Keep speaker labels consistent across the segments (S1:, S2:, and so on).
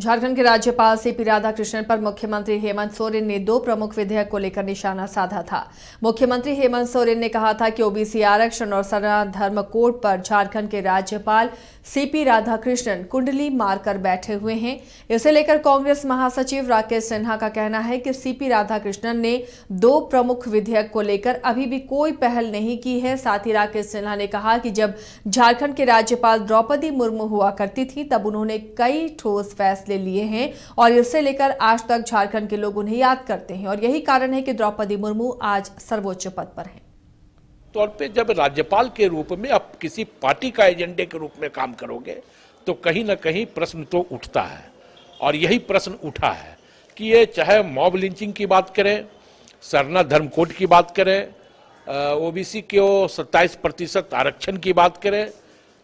S1: झारखंड के राज्यपाल सीपी राधाकृष्णन पर मुख्यमंत्री हेमंत सोरेन ने दो प्रमुख विधेयक को लेकर निशाना साधा था मुख्यमंत्री हेमंत सोरेन ने कहा था कि ओबीसी आरक्षण और सना धर्म कोड पर झारखंड के राज्यपाल सीपी राधाकृष्णन कुंडली मारकर बैठे हुए हैं इसे लेकर कांग्रेस महासचिव राकेश सिन्हा का कहना है कि सीपी राधाकृष्णन ने दो प्रमुख विधेयक को लेकर अभी भी कोई पहल नहीं की है साथ ही राकेश सिन्हा ने कहा कि जब झारखंड के राज्यपाल द्रौपदी मुर्मू हुआ करती थी तब उन्होंने कई ठोस फैसले फैसले लिए हैं और इससे लेकर आज तक झारखंड के लोग उन्हें याद करते हैं और यही कारण है कि द्रौपदी मुर्मू आज सर्वोच्च पद पर है
S2: तौर पे जब राज्यपाल के रूप में आप किसी पार्टी का एजेंडे के रूप में काम करोगे तो कहीं ना कहीं प्रश्न तो उठता है और यही प्रश्न उठा है कि ये चाहे मॉब लिंचिंग की बात करें सरना धर्म कोड की बात करें ओबीसी के वो सत्ताईस प्रतिशत आरक्षण की बात करें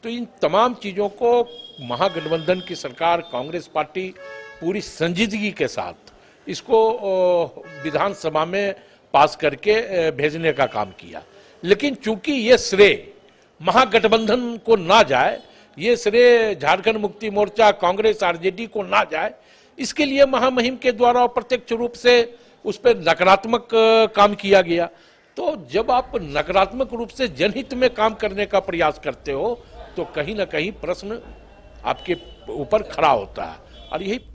S2: तो इन तमाम चीज़ों को महागठबंधन की सरकार कांग्रेस पार्टी पूरी संजीदगी के साथ इसको विधानसभा में पास करके भेजने का काम किया लेकिन चूंकि ये श्रेय महागठबंधन को ना जाए ये श्रेय झारखंड मुक्ति मोर्चा कांग्रेस आरजेडी को ना जाए इसके लिए महामहिम के द्वारा प्रत्यक्ष रूप से उस पर नकारात्मक काम किया गया तो जब आप नकारात्मक रूप से जनहित में काम करने का प्रयास करते हो तो कहीं ना कहीं प्रश्न आपके ऊपर खड़ा होता है और यही